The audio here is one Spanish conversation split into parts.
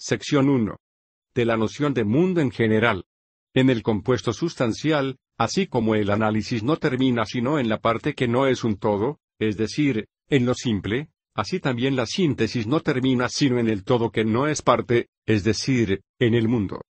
Sección 1. De la noción de mundo en general. En el compuesto sustancial, así como el análisis no termina sino en la parte que no es un todo, es decir, en lo simple, así también la síntesis no termina sino en el todo que no es parte, es decir, en el mundo.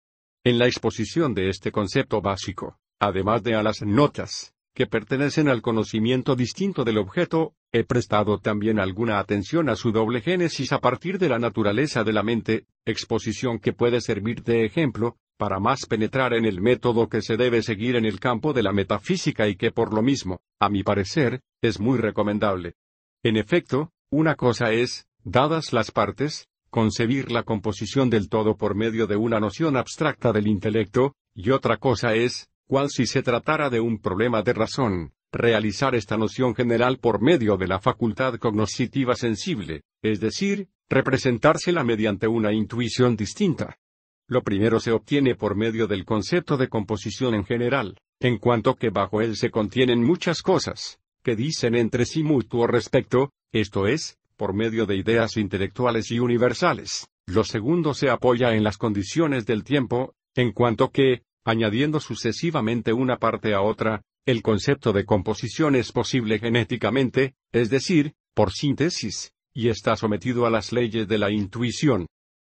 En la exposición de este concepto básico, además de a las notas, que pertenecen al conocimiento distinto del objeto, he prestado también alguna atención a su doble génesis a partir de la naturaleza de la mente, exposición que puede servir de ejemplo, para más penetrar en el método que se debe seguir en el campo de la metafísica y que por lo mismo, a mi parecer, es muy recomendable. En efecto, una cosa es, dadas las partes, concebir la composición del todo por medio de una noción abstracta del intelecto, y otra cosa es, cual si se tratara de un problema de razón, realizar esta noción general por medio de la facultad cognoscitiva sensible, es decir, representársela mediante una intuición distinta. Lo primero se obtiene por medio del concepto de composición en general, en cuanto que bajo él se contienen muchas cosas, que dicen entre sí mutuo respecto, esto es, por medio de ideas intelectuales y universales. Lo segundo se apoya en las condiciones del tiempo, en cuanto que, añadiendo sucesivamente una parte a otra, el concepto de composición es posible genéticamente, es decir, por síntesis, y está sometido a las leyes de la intuición.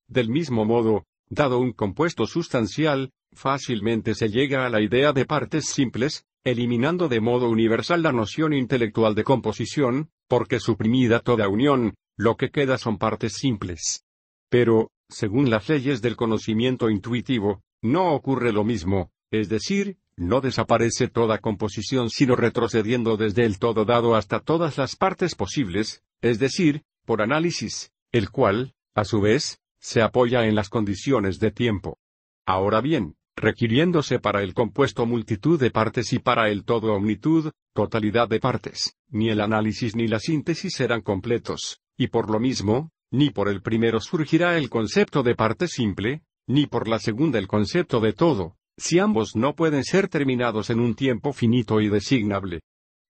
Del mismo modo, dado un compuesto sustancial, fácilmente se llega a la idea de partes simples, eliminando de modo universal la noción intelectual de composición, porque suprimida toda unión, lo que queda son partes simples. Pero, según las leyes del conocimiento intuitivo, no ocurre lo mismo, es decir, no desaparece toda composición sino retrocediendo desde el todo dado hasta todas las partes posibles, es decir, por análisis, el cual, a su vez, se apoya en las condiciones de tiempo. Ahora bien, requiriéndose para el compuesto multitud de partes y para el todo omnitud, totalidad de partes, ni el análisis ni la síntesis serán completos, y por lo mismo, ni por el primero surgirá el concepto de parte simple, ni por la segunda el concepto de todo, si ambos no pueden ser terminados en un tiempo finito y designable.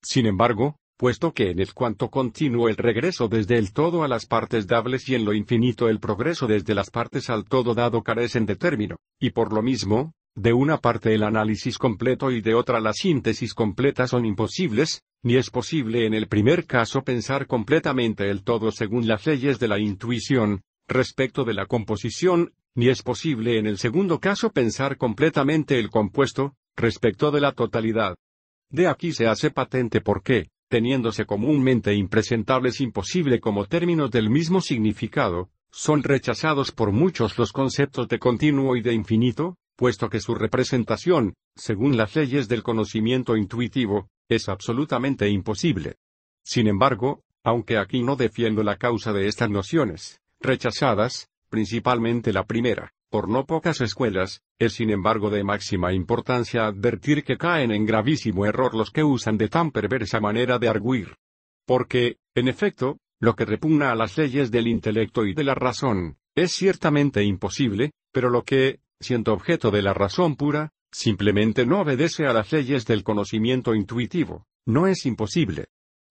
Sin embargo, puesto que en el cuanto continuo el regreso desde el todo a las partes dables y en lo infinito el progreso desde las partes al todo dado carecen de término, y por lo mismo, de una parte el análisis completo y de otra la síntesis completa son imposibles, ni es posible en el primer caso pensar completamente el todo según las leyes de la intuición, respecto de la composición, ni es posible en el segundo caso pensar completamente el compuesto, respecto de la totalidad. De aquí se hace patente por qué, teniéndose comúnmente impresentables imposible como términos del mismo significado, son rechazados por muchos los conceptos de continuo y de infinito, puesto que su representación, según las leyes del conocimiento intuitivo, es absolutamente imposible. Sin embargo, aunque aquí no defiendo la causa de estas nociones, rechazadas, principalmente la primera, por no pocas escuelas, es sin embargo de máxima importancia advertir que caen en gravísimo error los que usan de tan perversa manera de arguir. Porque, en efecto, lo que repugna a las leyes del intelecto y de la razón, es ciertamente imposible, pero lo que, siendo objeto de la razón pura, simplemente no obedece a las leyes del conocimiento intuitivo, no es imposible.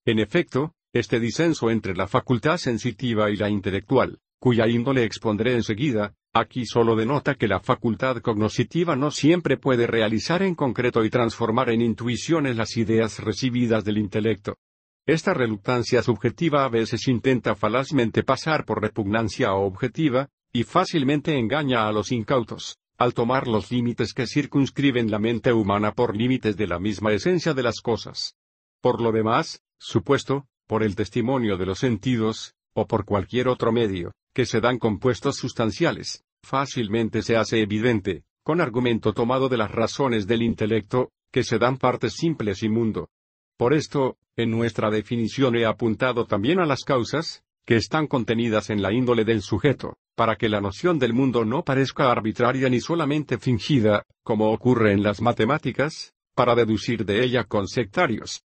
En efecto, este disenso entre la facultad sensitiva y la intelectual, cuya índole expondré enseguida, aquí solo denota que la facultad cognoscitiva no siempre puede realizar en concreto y transformar en intuiciones las ideas recibidas del intelecto. Esta reluctancia subjetiva a veces intenta falazmente pasar por repugnancia objetiva, y fácilmente engaña a los incautos, al tomar los límites que circunscriben la mente humana por límites de la misma esencia de las cosas. Por lo demás, supuesto, por el testimonio de los sentidos, o por cualquier otro medio, que se dan compuestos sustanciales, fácilmente se hace evidente, con argumento tomado de las razones del intelecto, que se dan partes simples y mundo. Por esto, en nuestra definición he apuntado también a las causas, que están contenidas en la índole del sujeto, para que la noción del mundo no parezca arbitraria ni solamente fingida, como ocurre en las matemáticas, para deducir de ella con sectarios.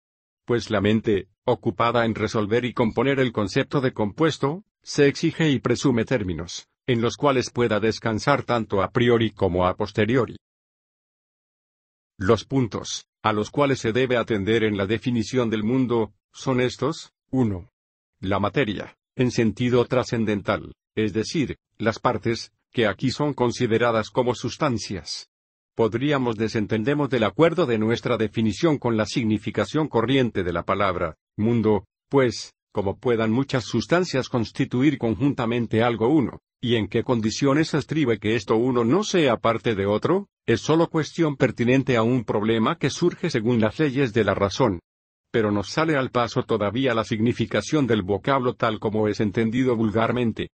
Pues la mente, ocupada en resolver y componer el concepto de compuesto, se exige y presume términos, en los cuales pueda descansar tanto a priori como a posteriori. Los puntos, a los cuales se debe atender en la definición del mundo, son estos, 1. La materia, en sentido trascendental, es decir, las partes, que aquí son consideradas como sustancias podríamos desentendemos del acuerdo de nuestra definición con la significación corriente de la palabra, mundo, pues, como puedan muchas sustancias constituir conjuntamente algo uno, y en qué condiciones estribe que esto uno no sea parte de otro, es sólo cuestión pertinente a un problema que surge según las leyes de la razón. Pero nos sale al paso todavía la significación del vocablo tal como es entendido vulgarmente.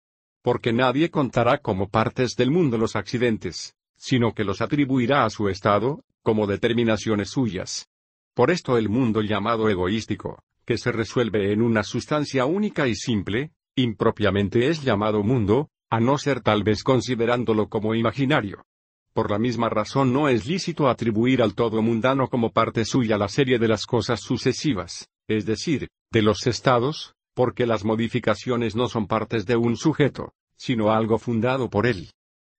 Porque nadie contará como partes del mundo los accidentes, sino que los atribuirá a su Estado, como determinaciones suyas. Por esto el mundo llamado egoístico, que se resuelve en una sustancia única y simple, impropiamente es llamado mundo, a no ser tal vez considerándolo como imaginario. Por la misma razón no es lícito atribuir al todo mundano como parte suya la serie de las cosas sucesivas, es decir, de los estados, porque las modificaciones no son partes de un sujeto, sino algo fundado por él.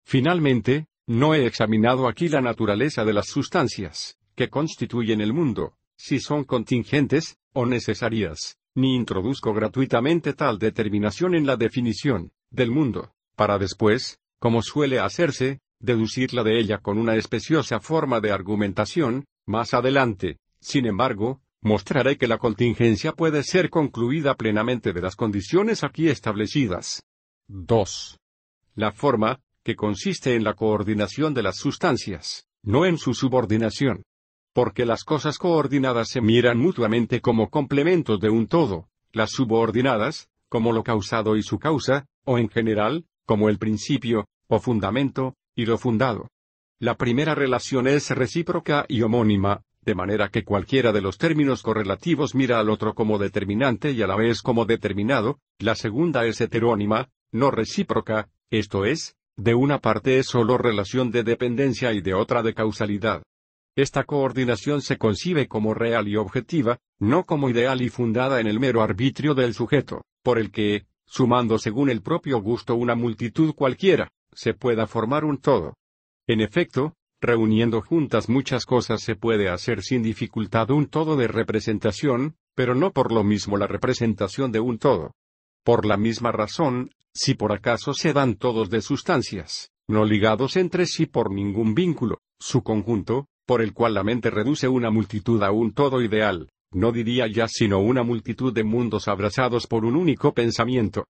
Finalmente, no he examinado aquí la naturaleza de las sustancias, que constituyen el mundo, si son contingentes, o necesarias, ni introduzco gratuitamente tal determinación en la definición, del mundo, para después, como suele hacerse, deducirla de ella con una especiosa forma de argumentación, más adelante, sin embargo, mostraré que la contingencia puede ser concluida plenamente de las condiciones aquí establecidas. 2. La forma, que consiste en la coordinación de las sustancias, no en su subordinación. Porque las cosas coordinadas se miran mutuamente como complementos de un todo, las subordinadas, como lo causado y su causa, o en general, como el principio, o fundamento, y lo fundado. La primera relación es recíproca y homónima, de manera que cualquiera de los términos correlativos mira al otro como determinante y a la vez como determinado, la segunda es heterónima, no recíproca, esto es, de una parte es solo relación de dependencia y de otra de causalidad. Esta coordinación se concibe como real y objetiva, no como ideal y fundada en el mero arbitrio del sujeto, por el que, sumando según el propio gusto una multitud cualquiera, se pueda formar un todo. En efecto, reuniendo juntas muchas cosas se puede hacer sin dificultad un todo de representación, pero no por lo mismo la representación de un todo. Por la misma razón, si por acaso se dan todos de sustancias, no ligados entre sí por ningún vínculo, su conjunto, por el cual la mente reduce una multitud a un todo ideal, no diría ya sino una multitud de mundos abrazados por un único pensamiento.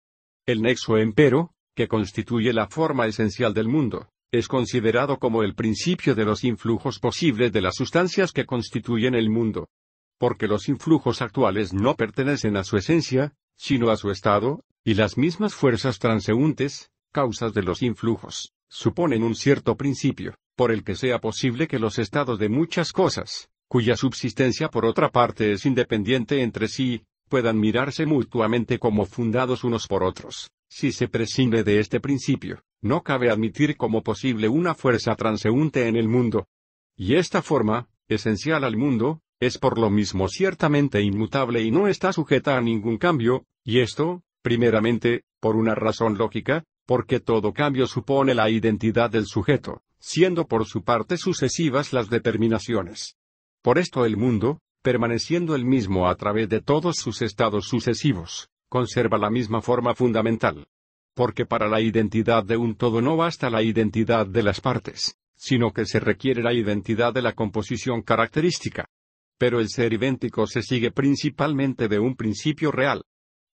El nexo, empero, que constituye la forma esencial del mundo, es considerado como el principio de los influjos posibles de las sustancias que constituyen el mundo. Porque los influjos actuales no pertenecen a su esencia, sino a su estado, y las mismas fuerzas transeúntes, causas de los influjos, suponen un cierto principio, por el que sea posible que los estados de muchas cosas, cuya subsistencia por otra parte es independiente entre sí, puedan mirarse mutuamente como fundados unos por otros. Si se prescinde de este principio, no cabe admitir como posible una fuerza transeúnte en el mundo. Y esta forma, esencial al mundo, es por lo mismo ciertamente inmutable y no está sujeta a ningún cambio, y esto, primeramente, por una razón lógica, porque todo cambio supone la identidad del sujeto, siendo por su parte sucesivas las determinaciones. Por esto el mundo, permaneciendo el mismo a través de todos sus estados sucesivos, conserva la misma forma fundamental. Porque para la identidad de un todo no basta la identidad de las partes, sino que se requiere la identidad de la composición característica. Pero el ser idéntico se sigue principalmente de un principio real.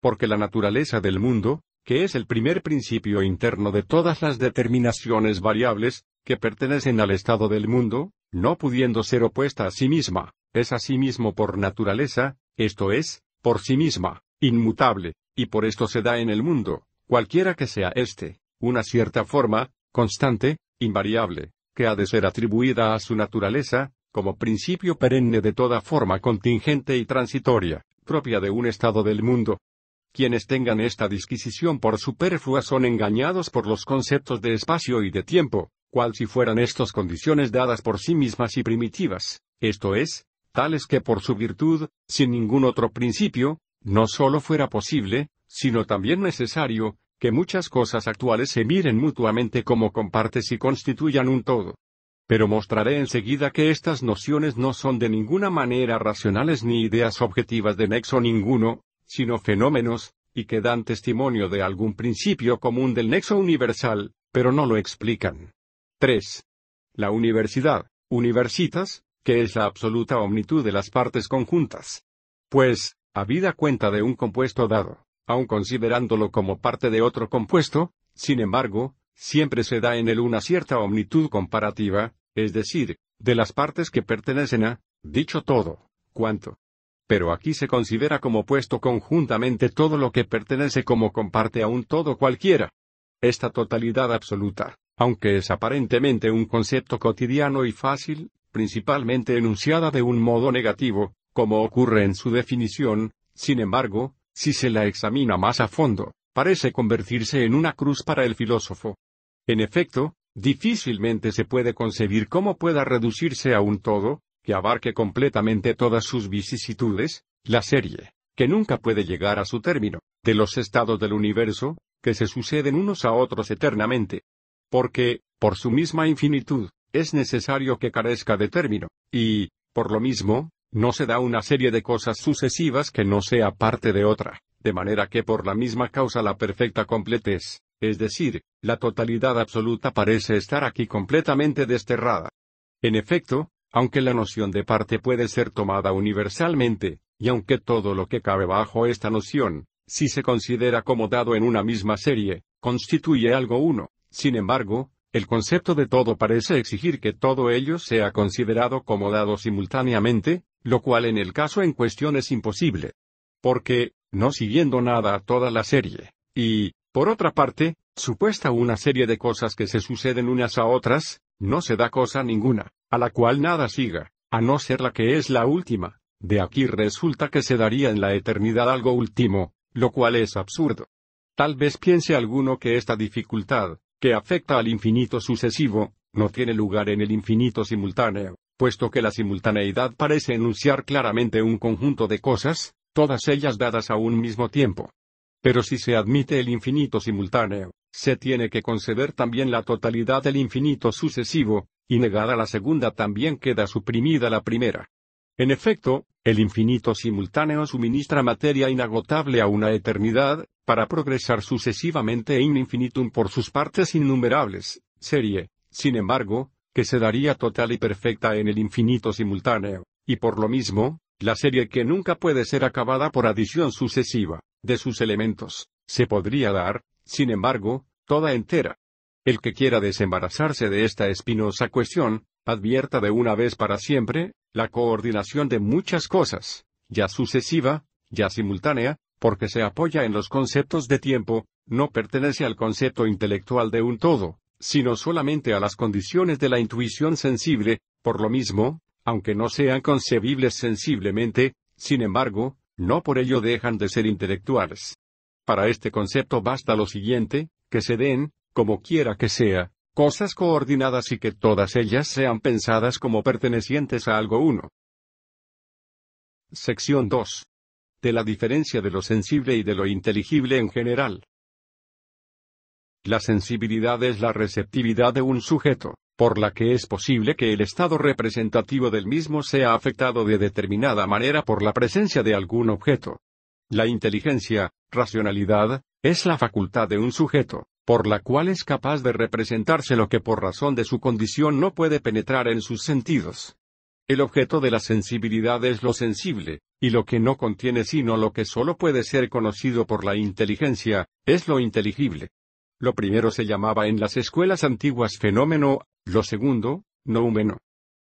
Porque la naturaleza del mundo, que es el primer principio interno de todas las determinaciones variables, que pertenecen al estado del mundo, no pudiendo ser opuesta a sí misma, es a sí mismo por naturaleza, esto es, por sí misma, inmutable, y por esto se da en el mundo, cualquiera que sea éste, una cierta forma, constante, invariable, que ha de ser atribuida a su naturaleza, como principio perenne de toda forma contingente y transitoria, propia de un estado del mundo. Quienes tengan esta disquisición por superflua son engañados por los conceptos de espacio y de tiempo, cual si fueran estas condiciones dadas por sí mismas y primitivas, esto es, tales que por su virtud, sin ningún otro principio, no sólo fuera posible, sino también necesario, que muchas cosas actuales se miren mutuamente como compartes y constituyan un todo. Pero mostraré enseguida que estas nociones no son de ninguna manera racionales ni ideas objetivas de nexo ninguno, sino fenómenos, y que dan testimonio de algún principio común del nexo universal, pero no lo explican. 3. La universidad, universitas, que es la absoluta omnitud de las partes conjuntas. Pues, habida cuenta de un compuesto dado, aun considerándolo como parte de otro compuesto, sin embargo, siempre se da en él una cierta omnitud comparativa, es decir, de las partes que pertenecen a, dicho todo, cuanto. Pero aquí se considera como puesto conjuntamente todo lo que pertenece como comparte a un todo cualquiera. Esta totalidad absoluta, aunque es aparentemente un concepto cotidiano y fácil, principalmente enunciada de un modo negativo, como ocurre en su definición, sin embargo, si se la examina más a fondo, parece convertirse en una cruz para el filósofo. En efecto, Difícilmente se puede concebir cómo pueda reducirse a un todo, que abarque completamente todas sus vicisitudes, la serie, que nunca puede llegar a su término, de los estados del universo, que se suceden unos a otros eternamente. Porque, por su misma infinitud, es necesario que carezca de término, y, por lo mismo, no se da una serie de cosas sucesivas que no sea parte de otra, de manera que por la misma causa la perfecta completez, es decir, la totalidad absoluta parece estar aquí completamente desterrada. En efecto, aunque la noción de parte puede ser tomada universalmente, y aunque todo lo que cabe bajo esta noción, si se considera como dado en una misma serie, constituye algo uno, sin embargo, el concepto de todo parece exigir que todo ello sea considerado como dado simultáneamente, lo cual en el caso en cuestión es imposible. Porque, no siguiendo nada a toda la serie, y, por otra parte, supuesta una serie de cosas que se suceden unas a otras, no se da cosa ninguna, a la cual nada siga, a no ser la que es la última. De aquí resulta que se daría en la eternidad algo último, lo cual es absurdo. Tal vez piense alguno que esta dificultad, que afecta al infinito sucesivo, no tiene lugar en el infinito simultáneo, puesto que la simultaneidad parece enunciar claramente un conjunto de cosas, todas ellas dadas a un mismo tiempo. Pero si se admite el infinito simultáneo, se tiene que conceder también la totalidad del infinito sucesivo, y negada la segunda también queda suprimida la primera. En efecto, el infinito simultáneo suministra materia inagotable a una eternidad, para progresar sucesivamente in infinitum por sus partes innumerables, serie, sin embargo, que se daría total y perfecta en el infinito simultáneo, y por lo mismo, la serie que nunca puede ser acabada por adición sucesiva de sus elementos, se podría dar, sin embargo, toda entera. El que quiera desembarazarse de esta espinosa cuestión, advierta de una vez para siempre, la coordinación de muchas cosas, ya sucesiva, ya simultánea, porque se apoya en los conceptos de tiempo, no pertenece al concepto intelectual de un todo, sino solamente a las condiciones de la intuición sensible, por lo mismo, aunque no sean concebibles sensiblemente, sin embargo, no por ello dejan de ser intelectuales. Para este concepto basta lo siguiente, que se den, como quiera que sea, cosas coordinadas y que todas ellas sean pensadas como pertenecientes a algo uno. Sección 2. De la diferencia de lo sensible y de lo inteligible en general. La sensibilidad es la receptividad de un sujeto por la que es posible que el estado representativo del mismo sea afectado de determinada manera por la presencia de algún objeto. La inteligencia, racionalidad, es la facultad de un sujeto, por la cual es capaz de representarse lo que por razón de su condición no puede penetrar en sus sentidos. El objeto de la sensibilidad es lo sensible, y lo que no contiene sino lo que sólo puede ser conocido por la inteligencia, es lo inteligible. Lo primero se llamaba en las escuelas antiguas fenómeno lo segundo, no humano.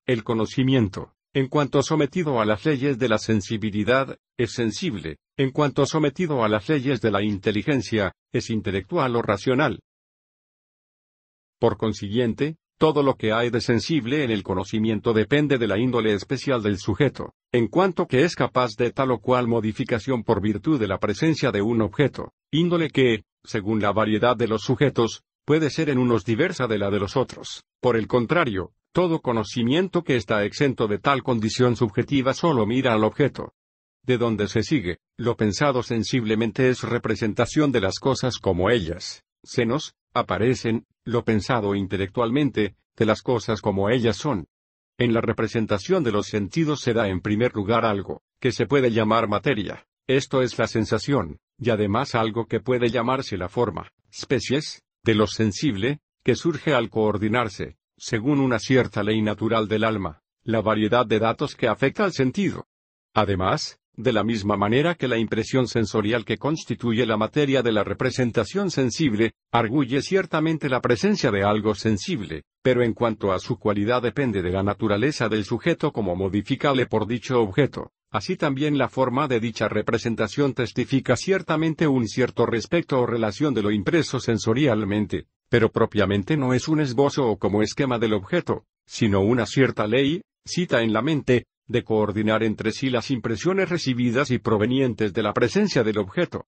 El conocimiento, en cuanto sometido a las leyes de la sensibilidad, es sensible, en cuanto sometido a las leyes de la inteligencia, es intelectual o racional. Por consiguiente, todo lo que hay de sensible en el conocimiento depende de la índole especial del sujeto, en cuanto que es capaz de tal o cual modificación por virtud de la presencia de un objeto, índole que, según la variedad de los sujetos, puede ser en unos diversa de la de los otros. Por el contrario, todo conocimiento que está exento de tal condición subjetiva solo mira al objeto. De donde se sigue, lo pensado sensiblemente es representación de las cosas como ellas. senos, aparecen, lo pensado intelectualmente, de las cosas como ellas son. En la representación de los sentidos se da en primer lugar algo, que se puede llamar materia, esto es la sensación, y además algo que puede llamarse la forma, especies, de lo sensible, que surge al coordinarse, según una cierta ley natural del alma, la variedad de datos que afecta al sentido. Además, de la misma manera que la impresión sensorial que constituye la materia de la representación sensible, arguye ciertamente la presencia de algo sensible, pero en cuanto a su cualidad depende de la naturaleza del sujeto como modificable por dicho objeto. Así también la forma de dicha representación testifica ciertamente un cierto respecto o relación de lo impreso sensorialmente, pero propiamente no es un esbozo o como esquema del objeto, sino una cierta ley, cita en la mente, de coordinar entre sí las impresiones recibidas y provenientes de la presencia del objeto.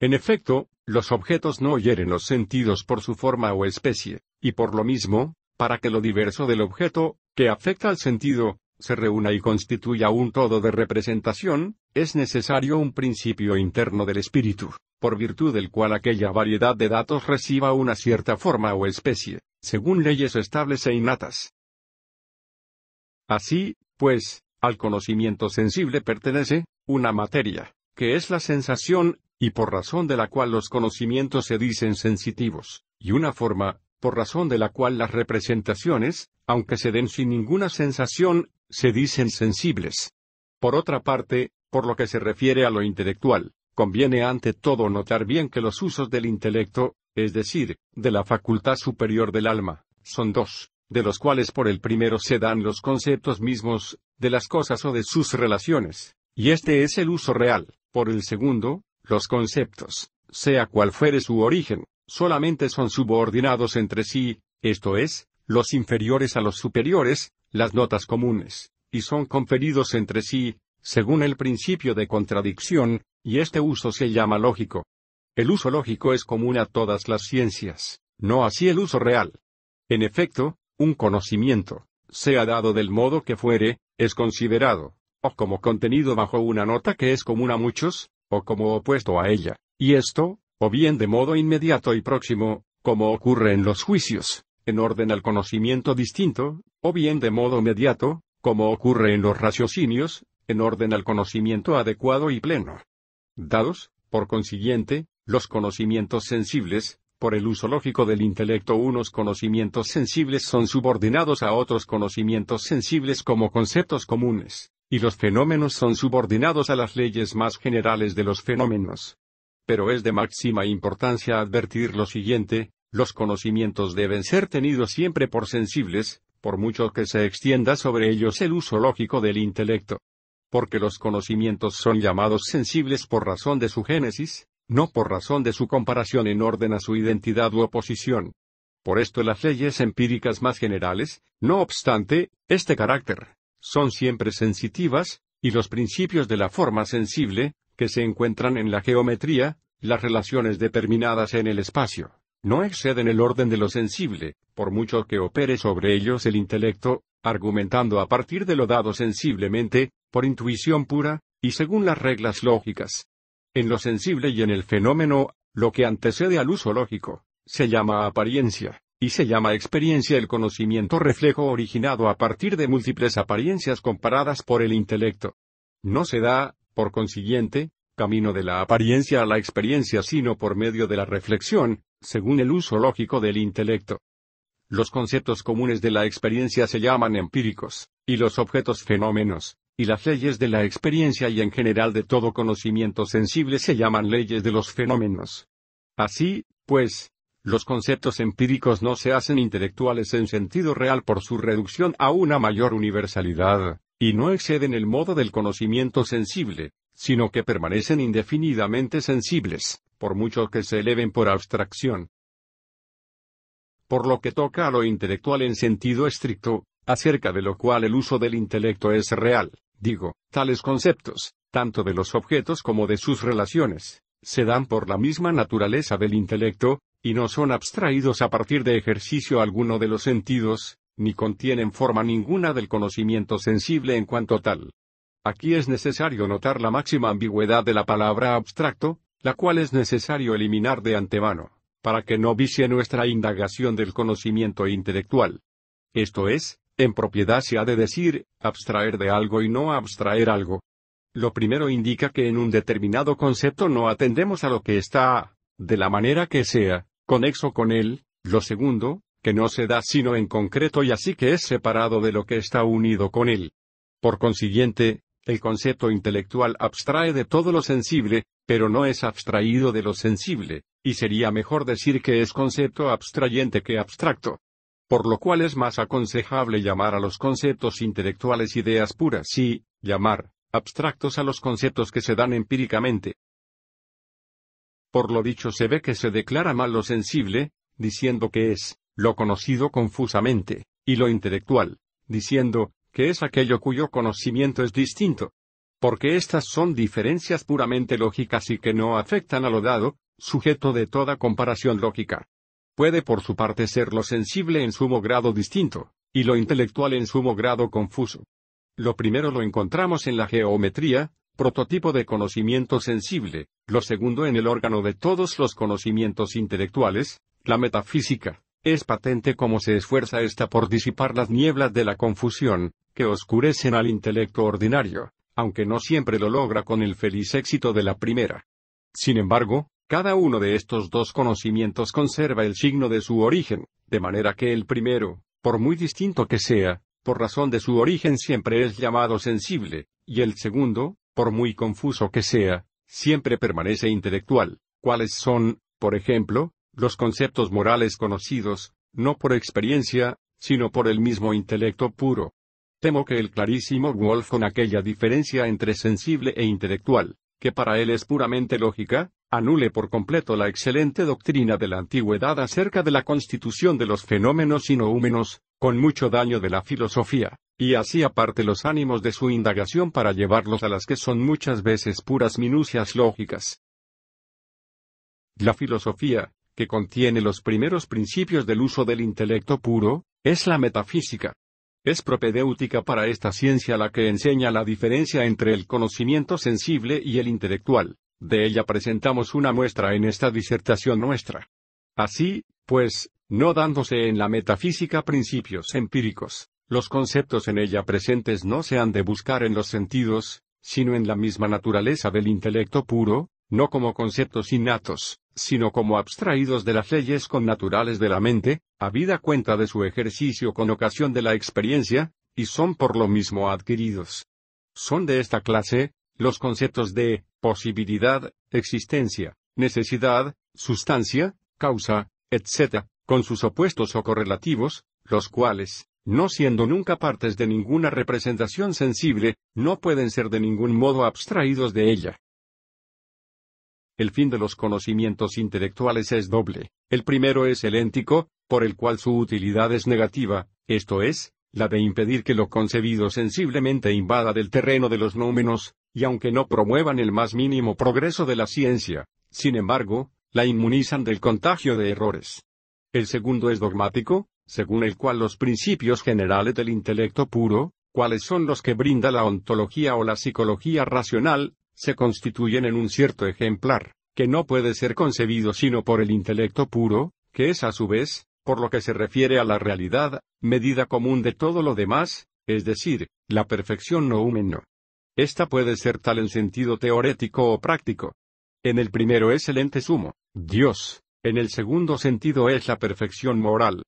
En efecto, los objetos no hieren los sentidos por su forma o especie, y por lo mismo, para que lo diverso del objeto, que afecta al sentido, se reúna y constituya un todo de representación, es necesario un principio interno del espíritu, por virtud del cual aquella variedad de datos reciba una cierta forma o especie, según leyes estables e innatas. Así, pues, al conocimiento sensible pertenece, una materia, que es la sensación, y por razón de la cual los conocimientos se dicen sensitivos, y una forma, por razón de la cual las representaciones, aunque se den sin ninguna sensación, se dicen sensibles. Por otra parte, por lo que se refiere a lo intelectual, conviene ante todo notar bien que los usos del intelecto, es decir, de la facultad superior del alma, son dos, de los cuales por el primero se dan los conceptos mismos, de las cosas o de sus relaciones, y este es el uso real, por el segundo, los conceptos, sea cual fuere su origen, solamente son subordinados entre sí, esto es, los inferiores a los superiores, las notas comunes, y son conferidos entre sí, según el principio de contradicción, y este uso se llama lógico. El uso lógico es común a todas las ciencias, no así el uso real. En efecto, un conocimiento, sea dado del modo que fuere, es considerado, o como contenido bajo una nota que es común a muchos, o como opuesto a ella, y esto, o bien de modo inmediato y próximo, como ocurre en los juicios, en orden al conocimiento distinto, o bien de modo mediato, como ocurre en los raciocinios, en orden al conocimiento adecuado y pleno. Dados, por consiguiente, los conocimientos sensibles, por el uso lógico del intelecto unos conocimientos sensibles son subordinados a otros conocimientos sensibles como conceptos comunes, y los fenómenos son subordinados a las leyes más generales de los fenómenos. Pero es de máxima importancia advertir lo siguiente, los conocimientos deben ser tenidos siempre por sensibles, por mucho que se extienda sobre ellos el uso lógico del intelecto. Porque los conocimientos son llamados sensibles por razón de su génesis, no por razón de su comparación en orden a su identidad u oposición. Por esto las leyes empíricas más generales, no obstante, este carácter, son siempre sensitivas, y los principios de la forma sensible, que se encuentran en la geometría, las relaciones determinadas en el espacio no exceden el orden de lo sensible, por mucho que opere sobre ellos el intelecto, argumentando a partir de lo dado sensiblemente, por intuición pura, y según las reglas lógicas. En lo sensible y en el fenómeno, lo que antecede al uso lógico, se llama apariencia, y se llama experiencia el conocimiento reflejo originado a partir de múltiples apariencias comparadas por el intelecto. No se da, por consiguiente, camino de la apariencia a la experiencia sino por medio de la reflexión, según el uso lógico del intelecto. Los conceptos comunes de la experiencia se llaman empíricos, y los objetos fenómenos, y las leyes de la experiencia y en general de todo conocimiento sensible se llaman leyes de los fenómenos. Así, pues, los conceptos empíricos no se hacen intelectuales en sentido real por su reducción a una mayor universalidad, y no exceden el modo del conocimiento sensible, sino que permanecen indefinidamente sensibles, por mucho que se eleven por abstracción. Por lo que toca a lo intelectual en sentido estricto, acerca de lo cual el uso del intelecto es real, digo, tales conceptos, tanto de los objetos como de sus relaciones, se dan por la misma naturaleza del intelecto, y no son abstraídos a partir de ejercicio alguno de los sentidos, ni contienen forma ninguna del conocimiento sensible en cuanto tal. Aquí es necesario notar la máxima ambigüedad de la palabra abstracto, la cual es necesario eliminar de antemano, para que no vicie nuestra indagación del conocimiento intelectual. Esto es, en propiedad se ha de decir, abstraer de algo y no abstraer algo. Lo primero indica que en un determinado concepto no atendemos a lo que está, de la manera que sea, conexo con él, lo segundo, que no se da sino en concreto y así que es separado de lo que está unido con él. Por consiguiente, el concepto intelectual abstrae de todo lo sensible, pero no es abstraído de lo sensible, y sería mejor decir que es concepto abstrayente que abstracto. Por lo cual es más aconsejable llamar a los conceptos intelectuales ideas puras y, llamar, abstractos a los conceptos que se dan empíricamente. Por lo dicho se ve que se declara mal lo sensible, diciendo que es, lo conocido confusamente, y lo intelectual, diciendo, es aquello cuyo conocimiento es distinto. Porque estas son diferencias puramente lógicas y que no afectan a lo dado, sujeto de toda comparación lógica. Puede por su parte ser lo sensible en sumo grado distinto, y lo intelectual en sumo grado confuso. Lo primero lo encontramos en la geometría, prototipo de conocimiento sensible, lo segundo en el órgano de todos los conocimientos intelectuales, la metafísica. Es patente cómo se esfuerza esta por disipar las nieblas de la confusión, que oscurecen al intelecto ordinario, aunque no siempre lo logra con el feliz éxito de la primera. Sin embargo, cada uno de estos dos conocimientos conserva el signo de su origen, de manera que el primero, por muy distinto que sea, por razón de su origen siempre es llamado sensible, y el segundo, por muy confuso que sea, siempre permanece intelectual, cuáles son, por ejemplo, los conceptos morales conocidos, no por experiencia, sino por el mismo intelecto puro. Temo que el clarísimo Wolf con aquella diferencia entre sensible e intelectual, que para él es puramente lógica, anule por completo la excelente doctrina de la antigüedad acerca de la constitución de los fenómenos inhúmenos, con mucho daño de la filosofía, y así aparte los ánimos de su indagación para llevarlos a las que son muchas veces puras minucias lógicas. La filosofía, que contiene los primeros principios del uso del intelecto puro, es la metafísica, es propedéutica para esta ciencia la que enseña la diferencia entre el conocimiento sensible y el intelectual. De ella presentamos una muestra en esta disertación nuestra. Así, pues, no dándose en la metafísica principios empíricos, los conceptos en ella presentes no se han de buscar en los sentidos, sino en la misma naturaleza del intelecto puro, no como conceptos innatos, sino como abstraídos de las leyes connaturales de la mente, habida cuenta de su ejercicio con ocasión de la experiencia, y son por lo mismo adquiridos. Son de esta clase, los conceptos de posibilidad, existencia, necesidad, sustancia, causa, etc., con sus opuestos o correlativos, los cuales, no siendo nunca partes de ninguna representación sensible, no pueden ser de ningún modo abstraídos de ella. El fin de los conocimientos intelectuales es doble. El primero es el ético, por el cual su utilidad es negativa, esto es, la de impedir que lo concebido sensiblemente invada del terreno de los númenos, y aunque no promuevan el más mínimo progreso de la ciencia, sin embargo, la inmunizan del contagio de errores. El segundo es dogmático, según el cual los principios generales del intelecto puro, cuáles son los que brinda la ontología o la psicología racional, se constituyen en un cierto ejemplar, que no puede ser concebido sino por el intelecto puro, que es a su vez, por lo que se refiere a la realidad, medida común de todo lo demás, es decir, la perfección no humano. Esta puede ser tal en sentido teorético o práctico. En el primero es el ente sumo, Dios, en el segundo sentido es la perfección moral.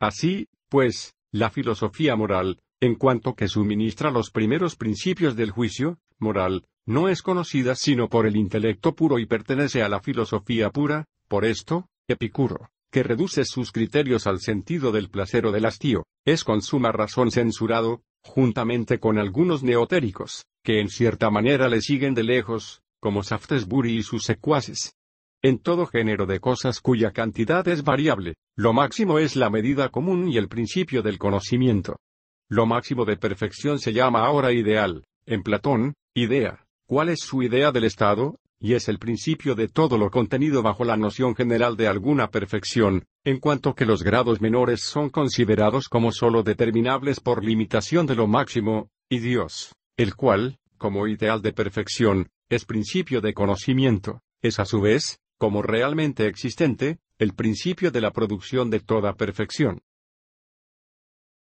Así, pues, la filosofía moral, en cuanto que suministra los primeros principios del juicio, moral, no es conocida sino por el intelecto puro y pertenece a la filosofía pura, por esto, Epicuro, que reduce sus criterios al sentido del placer o del hastío, es con suma razón censurado, juntamente con algunos neotéricos, que en cierta manera le siguen de lejos, como Shaftesbury y sus secuaces. En todo género de cosas cuya cantidad es variable, lo máximo es la medida común y el principio del conocimiento. Lo máximo de perfección se llama ahora ideal, en Platón, idea, cuál es su idea del Estado, y es el principio de todo lo contenido bajo la noción general de alguna perfección, en cuanto que los grados menores son considerados como sólo determinables por limitación de lo máximo, y Dios, el cual, como ideal de perfección, es principio de conocimiento, es a su vez, como realmente existente, el principio de la producción de toda perfección.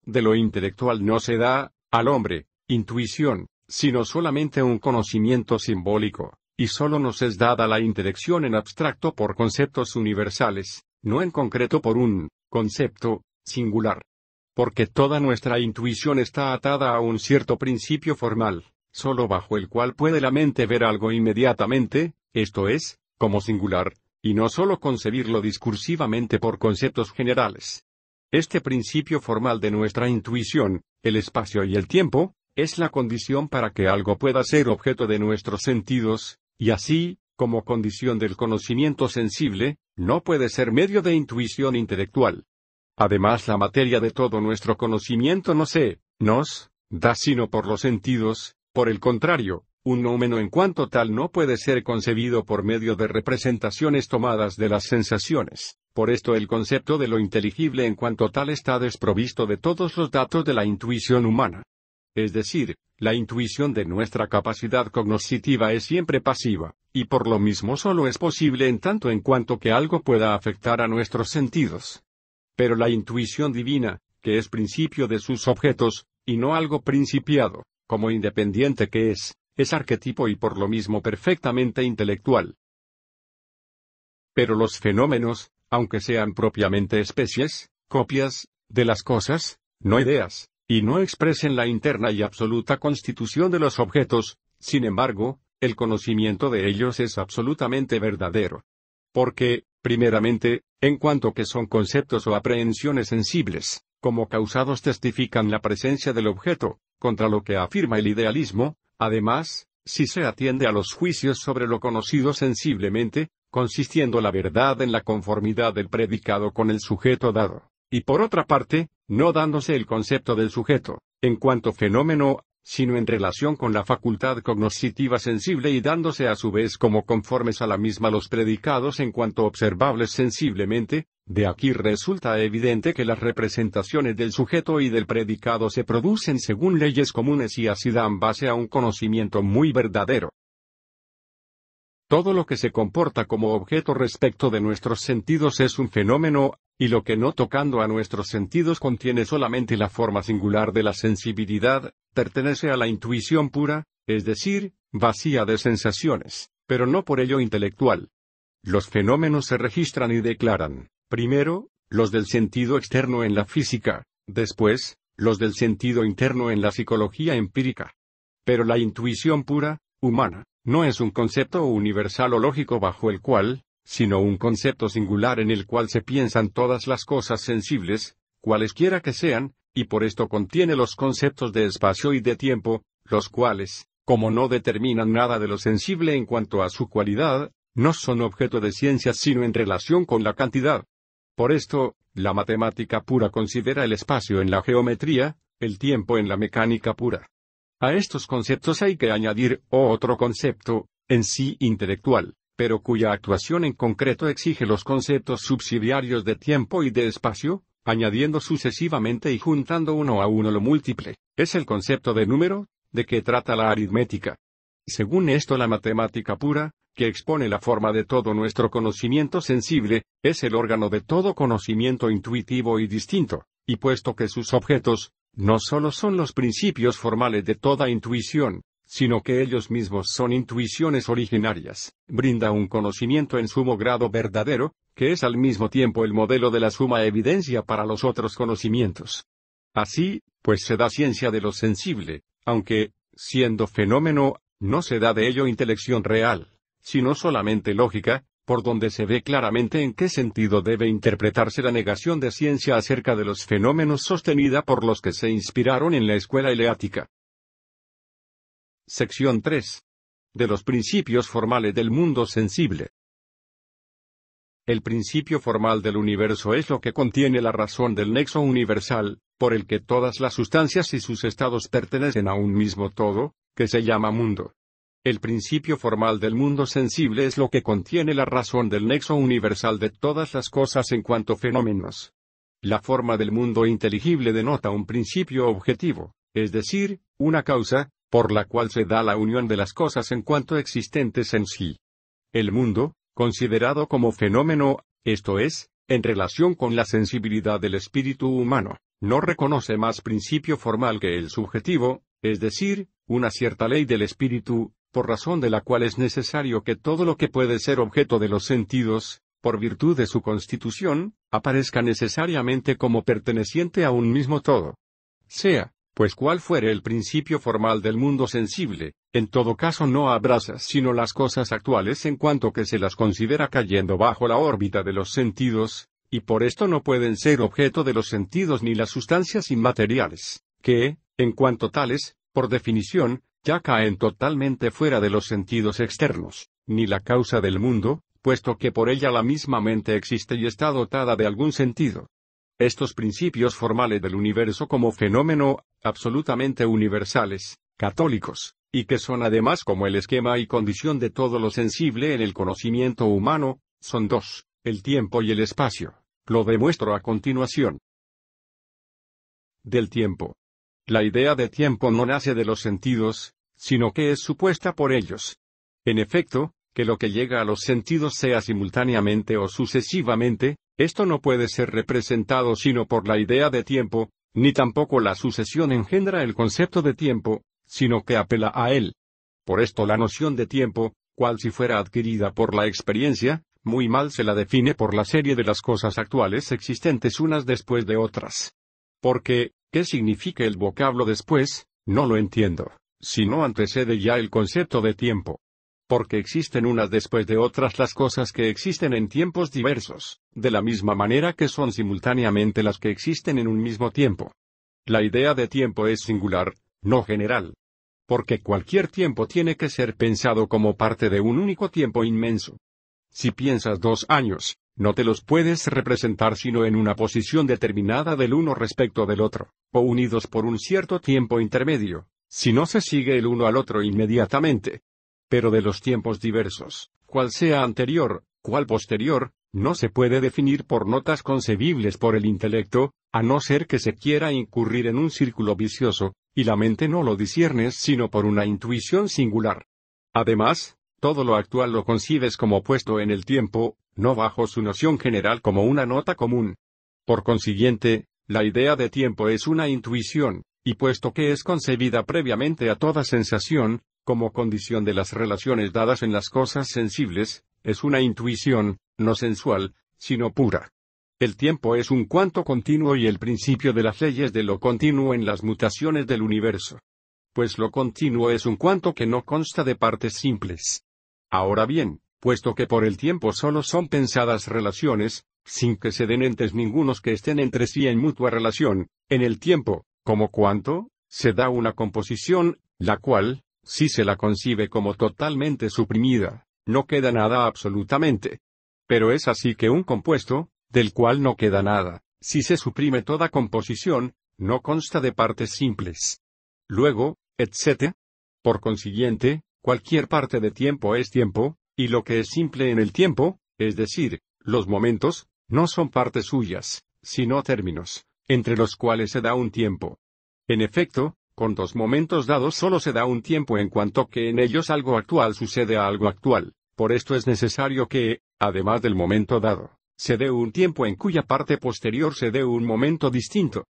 De lo intelectual no se da, al hombre, intuición, sino solamente un conocimiento simbólico, y solo nos es dada la interacción en abstracto por conceptos universales, no en concreto por un concepto singular. Porque toda nuestra intuición está atada a un cierto principio formal, solo bajo el cual puede la mente ver algo inmediatamente, esto es, como singular, y no solo concebirlo discursivamente por conceptos generales. Este principio formal de nuestra intuición, el espacio y el tiempo, es la condición para que algo pueda ser objeto de nuestros sentidos, y así, como condición del conocimiento sensible, no puede ser medio de intuición intelectual. Además, la materia de todo nuestro conocimiento no se, nos, da sino por los sentidos, por el contrario, un nómeno en cuanto tal no puede ser concebido por medio de representaciones tomadas de las sensaciones. Por esto el concepto de lo inteligible en cuanto tal está desprovisto de todos los datos de la intuición humana. Es decir, la intuición de nuestra capacidad cognoscitiva es siempre pasiva, y por lo mismo solo es posible en tanto en cuanto que algo pueda afectar a nuestros sentidos. Pero la intuición divina, que es principio de sus objetos, y no algo principiado, como independiente que es, es arquetipo y por lo mismo perfectamente intelectual. Pero los fenómenos, aunque sean propiamente especies, copias, de las cosas, no ideas, y no expresen la interna y absoluta constitución de los objetos, sin embargo, el conocimiento de ellos es absolutamente verdadero. Porque, primeramente, en cuanto que son conceptos o aprehensiones sensibles, como causados testifican la presencia del objeto, contra lo que afirma el idealismo, además, si se atiende a los juicios sobre lo conocido sensiblemente, consistiendo la verdad en la conformidad del predicado con el sujeto dado y por otra parte, no dándose el concepto del sujeto, en cuanto fenómeno, sino en relación con la facultad cognoscitiva sensible y dándose a su vez como conformes a la misma los predicados en cuanto observables sensiblemente, de aquí resulta evidente que las representaciones del sujeto y del predicado se producen según leyes comunes y así dan base a un conocimiento muy verdadero. Todo lo que se comporta como objeto respecto de nuestros sentidos es un fenómeno, y lo que no tocando a nuestros sentidos contiene solamente la forma singular de la sensibilidad, pertenece a la intuición pura, es decir, vacía de sensaciones, pero no por ello intelectual. Los fenómenos se registran y declaran, primero, los del sentido externo en la física, después, los del sentido interno en la psicología empírica. Pero la intuición pura, humana, no es un concepto universal o lógico bajo el cual, sino un concepto singular en el cual se piensan todas las cosas sensibles, cualesquiera que sean, y por esto contiene los conceptos de espacio y de tiempo, los cuales, como no determinan nada de lo sensible en cuanto a su cualidad, no son objeto de ciencia sino en relación con la cantidad. Por esto, la matemática pura considera el espacio en la geometría, el tiempo en la mecánica pura, a estos conceptos hay que añadir otro concepto, en sí intelectual, pero cuya actuación en concreto exige los conceptos subsidiarios de tiempo y de espacio, añadiendo sucesivamente y juntando uno a uno lo múltiple. Es el concepto de número, de que trata la aritmética. Según esto la matemática pura, que expone la forma de todo nuestro conocimiento sensible, es el órgano de todo conocimiento intuitivo y distinto, y puesto que sus objetos, no solo son los principios formales de toda intuición, sino que ellos mismos son intuiciones originarias, brinda un conocimiento en sumo grado verdadero, que es al mismo tiempo el modelo de la suma evidencia para los otros conocimientos. Así, pues se da ciencia de lo sensible, aunque, siendo fenómeno, no se da de ello intelección real, sino solamente lógica, por donde se ve claramente en qué sentido debe interpretarse la negación de ciencia acerca de los fenómenos sostenida por los que se inspiraron en la escuela eleática. Sección 3. De los principios formales del mundo sensible. El principio formal del universo es lo que contiene la razón del nexo universal, por el que todas las sustancias y sus estados pertenecen a un mismo todo, que se llama mundo. El principio formal del mundo sensible es lo que contiene la razón del nexo universal de todas las cosas en cuanto fenómenos. La forma del mundo inteligible denota un principio objetivo, es decir, una causa, por la cual se da la unión de las cosas en cuanto existentes en sí. El mundo, considerado como fenómeno, esto es, en relación con la sensibilidad del espíritu humano, no reconoce más principio formal que el subjetivo, es decir, una cierta ley del espíritu, por razón de la cual es necesario que todo lo que puede ser objeto de los sentidos, por virtud de su constitución, aparezca necesariamente como perteneciente a un mismo todo. Sea, pues cual fuere el principio formal del mundo sensible, en todo caso no abraza sino las cosas actuales en cuanto que se las considera cayendo bajo la órbita de los sentidos, y por esto no pueden ser objeto de los sentidos ni las sustancias inmateriales, que, en cuanto tales, por definición, ya caen totalmente fuera de los sentidos externos, ni la causa del mundo, puesto que por ella la misma mente existe y está dotada de algún sentido. Estos principios formales del universo como fenómeno, absolutamente universales, católicos, y que son además como el esquema y condición de todo lo sensible en el conocimiento humano, son dos, el tiempo y el espacio. Lo demuestro a continuación. Del tiempo. La idea de tiempo no nace de los sentidos, sino que es supuesta por ellos. En efecto, que lo que llega a los sentidos sea simultáneamente o sucesivamente, esto no puede ser representado sino por la idea de tiempo, ni tampoco la sucesión engendra el concepto de tiempo, sino que apela a él. Por esto la noción de tiempo, cual si fuera adquirida por la experiencia, muy mal se la define por la serie de las cosas actuales existentes unas después de otras. Porque, ¿Qué significa el vocablo después? No lo entiendo. Si no antecede ya el concepto de tiempo. Porque existen unas después de otras las cosas que existen en tiempos diversos, de la misma manera que son simultáneamente las que existen en un mismo tiempo. La idea de tiempo es singular, no general. Porque cualquier tiempo tiene que ser pensado como parte de un único tiempo inmenso. Si piensas dos años, no te los puedes representar sino en una posición determinada del uno respecto del otro, o unidos por un cierto tiempo intermedio, si no se sigue el uno al otro inmediatamente. Pero de los tiempos diversos, cual sea anterior, cual posterior, no se puede definir por notas concebibles por el intelecto, a no ser que se quiera incurrir en un círculo vicioso, y la mente no lo disiernes sino por una intuición singular. Además, todo lo actual lo concibes como puesto en el tiempo, no bajo su noción general como una nota común. Por consiguiente, la idea de tiempo es una intuición, y puesto que es concebida previamente a toda sensación, como condición de las relaciones dadas en las cosas sensibles, es una intuición, no sensual, sino pura. El tiempo es un cuanto continuo y el principio de las leyes de lo continuo en las mutaciones del universo. Pues lo continuo es un cuanto que no consta de partes simples. Ahora bien, puesto que por el tiempo solo son pensadas relaciones, sin que se den entes ningunos que estén entre sí en mutua relación, en el tiempo, como cuanto, se da una composición, la cual, si se la concibe como totalmente suprimida, no queda nada absolutamente. Pero es así que un compuesto, del cual no queda nada, si se suprime toda composición, no consta de partes simples. Luego, etc. Por consiguiente, cualquier parte de tiempo es tiempo, y lo que es simple en el tiempo, es decir, los momentos, no son partes suyas, sino términos, entre los cuales se da un tiempo. En efecto, con dos momentos dados solo se da un tiempo en cuanto que en ellos algo actual sucede a algo actual, por esto es necesario que, además del momento dado, se dé un tiempo en cuya parte posterior se dé un momento distinto.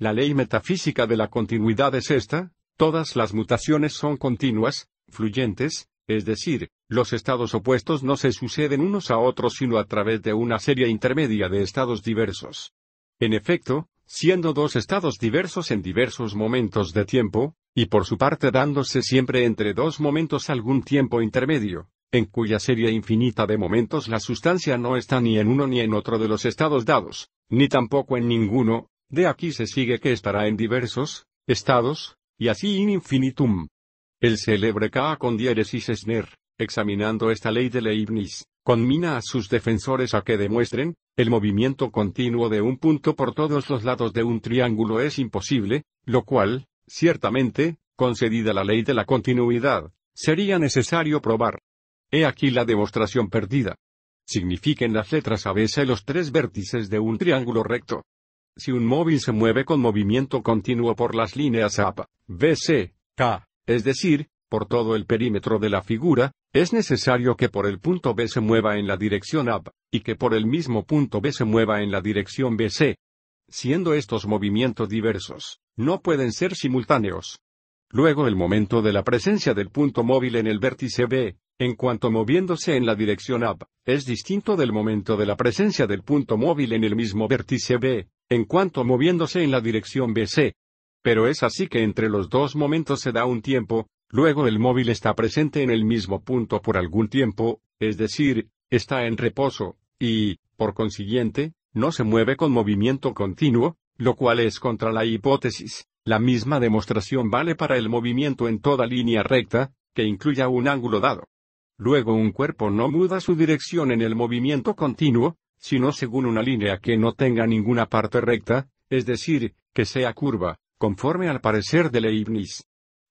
La ley metafísica de la continuidad es esta, todas las mutaciones son continuas, fluyentes, es decir, los estados opuestos no se suceden unos a otros sino a través de una serie intermedia de estados diversos. En efecto, siendo dos estados diversos en diversos momentos de tiempo, y por su parte dándose siempre entre dos momentos algún tiempo intermedio, en cuya serie infinita de momentos la sustancia no está ni en uno ni en otro de los estados dados, ni tampoco en ninguno, de aquí se sigue que estará en diversos estados, y así in infinitum. El célebre K. con y Esner, examinando esta ley de Leibniz, conmina a sus defensores a que demuestren, el movimiento continuo de un punto por todos los lados de un triángulo es imposible, lo cual, ciertamente, concedida la ley de la continuidad, sería necesario probar. He aquí la demostración perdida. Signifiquen las letras ABC los tres vértices de un triángulo recto. Si un móvil se mueve con movimiento continuo por las líneas A, BC, K, es decir, por todo el perímetro de la figura, es necesario que por el punto B se mueva en la dirección AB, y que por el mismo punto B se mueva en la dirección BC. Siendo estos movimientos diversos, no pueden ser simultáneos. Luego el momento de la presencia del punto móvil en el vértice B, en cuanto moviéndose en la dirección AB, es distinto del momento de la presencia del punto móvil en el mismo vértice B, en cuanto moviéndose en la dirección BC. Pero es así que entre los dos momentos se da un tiempo, luego el móvil está presente en el mismo punto por algún tiempo, es decir, está en reposo, y, por consiguiente, no se mueve con movimiento continuo, lo cual es contra la hipótesis. La misma demostración vale para el movimiento en toda línea recta, que incluya un ángulo dado. Luego un cuerpo no muda su dirección en el movimiento continuo, sino según una línea que no tenga ninguna parte recta, es decir, que sea curva conforme al parecer de Leibniz.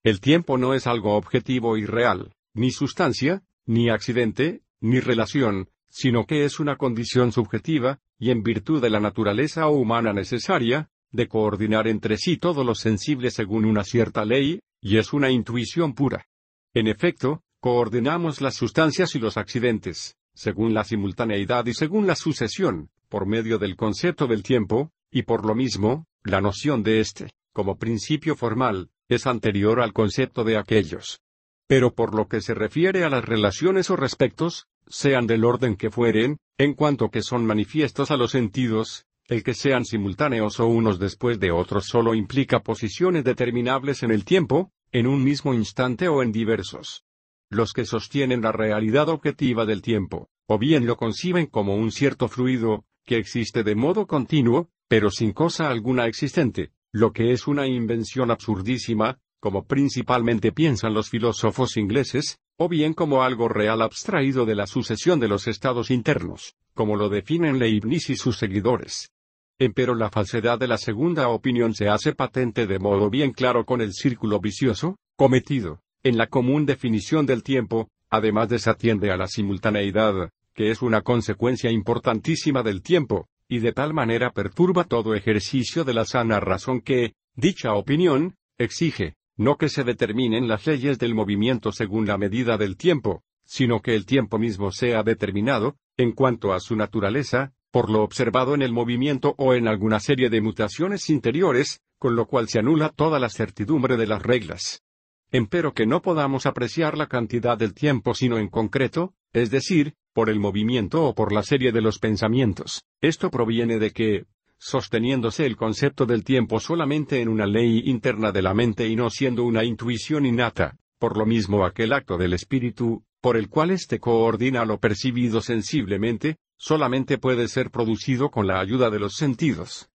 El tiempo no es algo objetivo y real, ni sustancia, ni accidente, ni relación, sino que es una condición subjetiva, y en virtud de la naturaleza humana necesaria, de coordinar entre sí todos los sensibles según una cierta ley, y es una intuición pura. En efecto, coordinamos las sustancias y los accidentes, según la simultaneidad y según la sucesión, por medio del concepto del tiempo, y por lo mismo, la noción de éste como principio formal, es anterior al concepto de aquellos. Pero por lo que se refiere a las relaciones o respectos, sean del orden que fueren, en cuanto que son manifiestos a los sentidos, el que sean simultáneos o unos después de otros solo implica posiciones determinables en el tiempo, en un mismo instante o en diversos. Los que sostienen la realidad objetiva del tiempo, o bien lo conciben como un cierto fluido, que existe de modo continuo, pero sin cosa alguna existente, lo que es una invención absurdísima, como principalmente piensan los filósofos ingleses, o bien como algo real abstraído de la sucesión de los estados internos, como lo definen Leibniz y sus seguidores. Empero la falsedad de la segunda opinión se hace patente de modo bien claro con el círculo vicioso, cometido, en la común definición del tiempo, además desatiende a la simultaneidad, que es una consecuencia importantísima del tiempo, y de tal manera perturba todo ejercicio de la sana razón que, dicha opinión, exige, no que se determinen las leyes del movimiento según la medida del tiempo, sino que el tiempo mismo sea determinado, en cuanto a su naturaleza, por lo observado en el movimiento o en alguna serie de mutaciones interiores, con lo cual se anula toda la certidumbre de las reglas. Empero que no podamos apreciar la cantidad del tiempo sino en concreto, es decir, por el movimiento o por la serie de los pensamientos. Esto proviene de que, sosteniéndose el concepto del tiempo solamente en una ley interna de la mente y no siendo una intuición innata, por lo mismo aquel acto del espíritu, por el cual éste coordina lo percibido sensiblemente, solamente puede ser producido con la ayuda de los sentidos.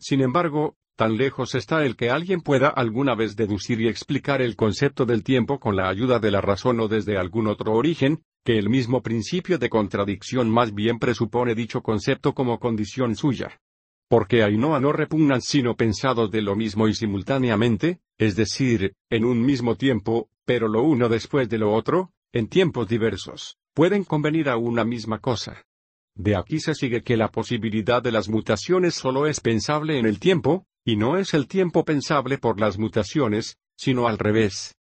Sin embargo, tan lejos está el que alguien pueda alguna vez deducir y explicar el concepto del tiempo con la ayuda de la razón o desde algún otro origen, que el mismo principio de contradicción más bien presupone dicho concepto como condición suya. Porque Ainhoa no repugnan sino pensados de lo mismo y simultáneamente, es decir, en un mismo tiempo, pero lo uno después de lo otro, en tiempos diversos, pueden convenir a una misma cosa. De aquí se sigue que la posibilidad de las mutaciones solo es pensable en el tiempo, y no es el tiempo pensable por las mutaciones, sino al revés.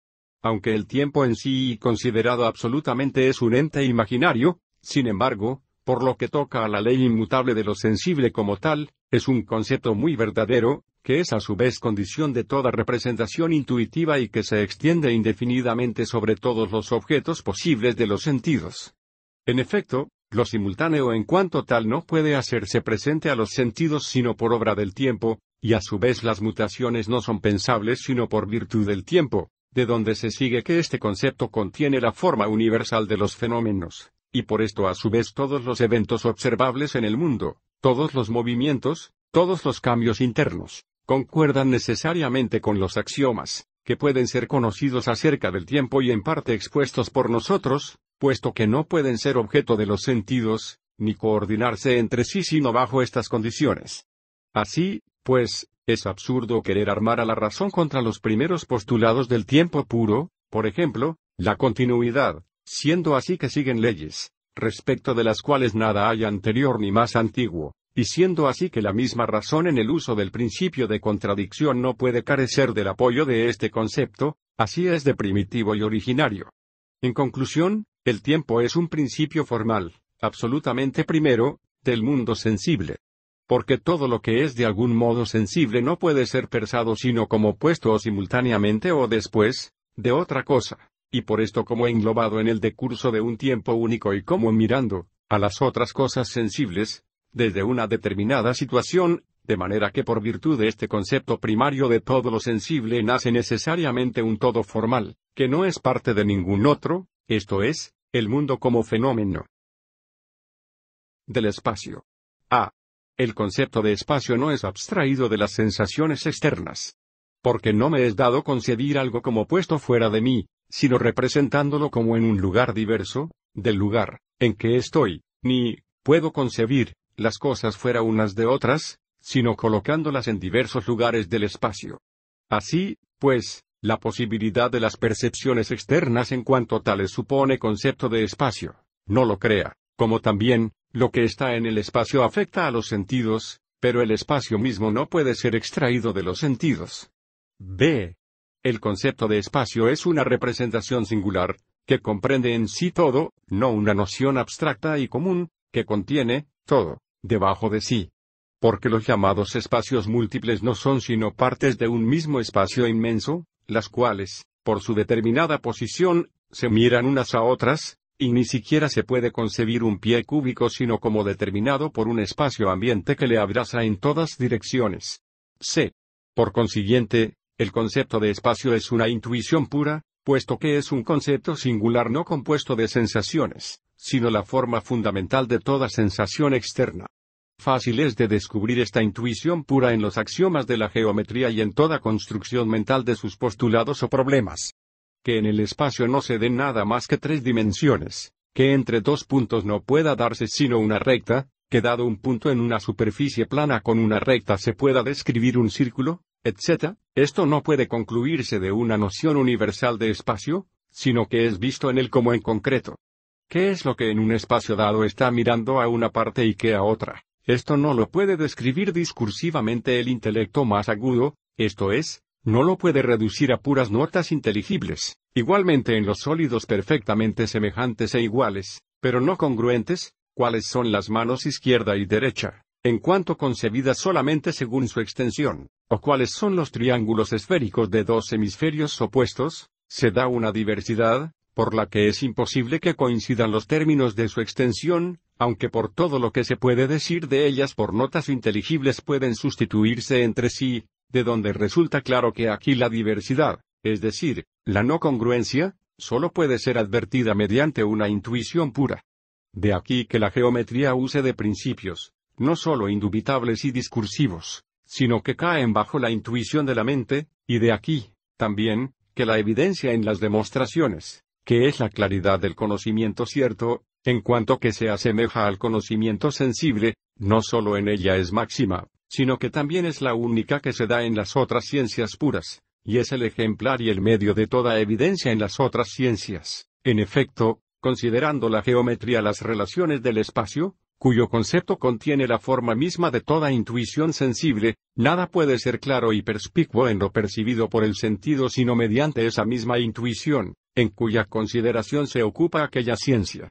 Aunque el tiempo en sí considerado absolutamente es un ente imaginario, sin embargo, por lo que toca a la ley inmutable de lo sensible como tal, es un concepto muy verdadero, que es a su vez condición de toda representación intuitiva y que se extiende indefinidamente sobre todos los objetos posibles de los sentidos. En efecto, lo simultáneo en cuanto tal no puede hacerse presente a los sentidos sino por obra del tiempo, y a su vez las mutaciones no son pensables sino por virtud del tiempo de donde se sigue que este concepto contiene la forma universal de los fenómenos, y por esto a su vez todos los eventos observables en el mundo, todos los movimientos, todos los cambios internos, concuerdan necesariamente con los axiomas, que pueden ser conocidos acerca del tiempo y en parte expuestos por nosotros, puesto que no pueden ser objeto de los sentidos, ni coordinarse entre sí sino bajo estas condiciones. Así, pues, es absurdo querer armar a la razón contra los primeros postulados del tiempo puro, por ejemplo, la continuidad, siendo así que siguen leyes, respecto de las cuales nada hay anterior ni más antiguo, y siendo así que la misma razón en el uso del principio de contradicción no puede carecer del apoyo de este concepto, así es de primitivo y originario. En conclusión, el tiempo es un principio formal, absolutamente primero, del mundo sensible porque todo lo que es de algún modo sensible no puede ser pensado sino como puesto o simultáneamente o después, de otra cosa, y por esto como englobado en el decurso de un tiempo único y como mirando, a las otras cosas sensibles, desde una determinada situación, de manera que por virtud de este concepto primario de todo lo sensible nace necesariamente un todo formal, que no es parte de ningún otro, esto es, el mundo como fenómeno del espacio. A. El concepto de espacio no es abstraído de las sensaciones externas. Porque no me es dado concebir algo como puesto fuera de mí, sino representándolo como en un lugar diverso, del lugar en que estoy, ni puedo concebir las cosas fuera unas de otras, sino colocándolas en diversos lugares del espacio. Así, pues, la posibilidad de las percepciones externas en cuanto tales supone concepto de espacio, no lo crea, como también, lo que está en el espacio afecta a los sentidos, pero el espacio mismo no puede ser extraído de los sentidos. B. El concepto de espacio es una representación singular, que comprende en sí todo, no una noción abstracta y común, que contiene, todo, debajo de sí. Porque los llamados espacios múltiples no son sino partes de un mismo espacio inmenso, las cuales, por su determinada posición, se miran unas a otras, y ni siquiera se puede concebir un pie cúbico sino como determinado por un espacio ambiente que le abraza en todas direcciones. C. Por consiguiente, el concepto de espacio es una intuición pura, puesto que es un concepto singular no compuesto de sensaciones, sino la forma fundamental de toda sensación externa. Fácil es de descubrir esta intuición pura en los axiomas de la geometría y en toda construcción mental de sus postulados o problemas que en el espacio no se den nada más que tres dimensiones, que entre dos puntos no pueda darse sino una recta, que dado un punto en una superficie plana con una recta se pueda describir un círculo, etc., esto no puede concluirse de una noción universal de espacio, sino que es visto en él como en concreto. ¿Qué es lo que en un espacio dado está mirando a una parte y qué a otra? Esto no lo puede describir discursivamente el intelecto más agudo, esto es, no lo puede reducir a puras notas inteligibles, igualmente en los sólidos perfectamente semejantes e iguales, pero no congruentes, cuáles son las manos izquierda y derecha, en cuanto concebidas solamente según su extensión, o cuáles son los triángulos esféricos de dos hemisferios opuestos, se da una diversidad, por la que es imposible que coincidan los términos de su extensión, aunque por todo lo que se puede decir de ellas por notas inteligibles pueden sustituirse entre sí, de donde resulta claro que aquí la diversidad, es decir, la no congruencia, solo puede ser advertida mediante una intuición pura. De aquí que la geometría use de principios, no solo indubitables y discursivos, sino que caen bajo la intuición de la mente, y de aquí, también, que la evidencia en las demostraciones, que es la claridad del conocimiento cierto, en cuanto que se asemeja al conocimiento sensible, no solo en ella es máxima, sino que también es la única que se da en las otras ciencias puras, y es el ejemplar y el medio de toda evidencia en las otras ciencias. En efecto, considerando la geometría las relaciones del espacio, cuyo concepto contiene la forma misma de toda intuición sensible, nada puede ser claro y perspicuo en lo percibido por el sentido sino mediante esa misma intuición, en cuya consideración se ocupa aquella ciencia.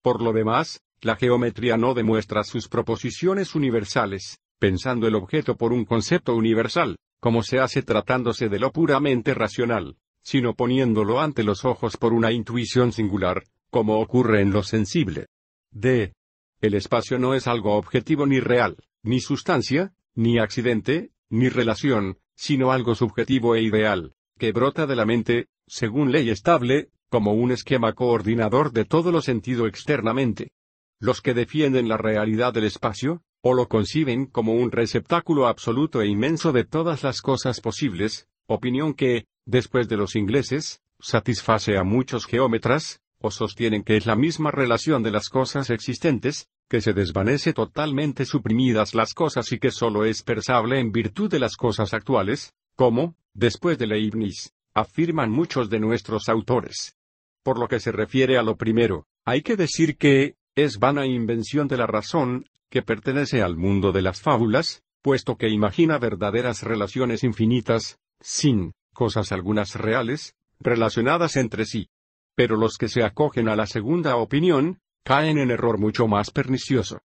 Por lo demás, la geometría no demuestra sus proposiciones universales, pensando el objeto por un concepto universal, como se hace tratándose de lo puramente racional, sino poniéndolo ante los ojos por una intuición singular, como ocurre en lo sensible. D. El espacio no es algo objetivo ni real, ni sustancia, ni accidente, ni relación, sino algo subjetivo e ideal, que brota de la mente, según ley estable, como un esquema coordinador de todo lo sentido externamente. Los que defienden la realidad del espacio, o lo conciben como un receptáculo absoluto e inmenso de todas las cosas posibles, opinión que, después de los ingleses, satisface a muchos geómetras, o sostienen que es la misma relación de las cosas existentes, que se desvanece totalmente suprimidas las cosas y que sólo es persable en virtud de las cosas actuales, como, después de Leibniz, afirman muchos de nuestros autores. Por lo que se refiere a lo primero, hay que decir que, es vana invención de la razón, que pertenece al mundo de las fábulas, puesto que imagina verdaderas relaciones infinitas, sin, cosas algunas reales, relacionadas entre sí. Pero los que se acogen a la segunda opinión, caen en error mucho más pernicioso.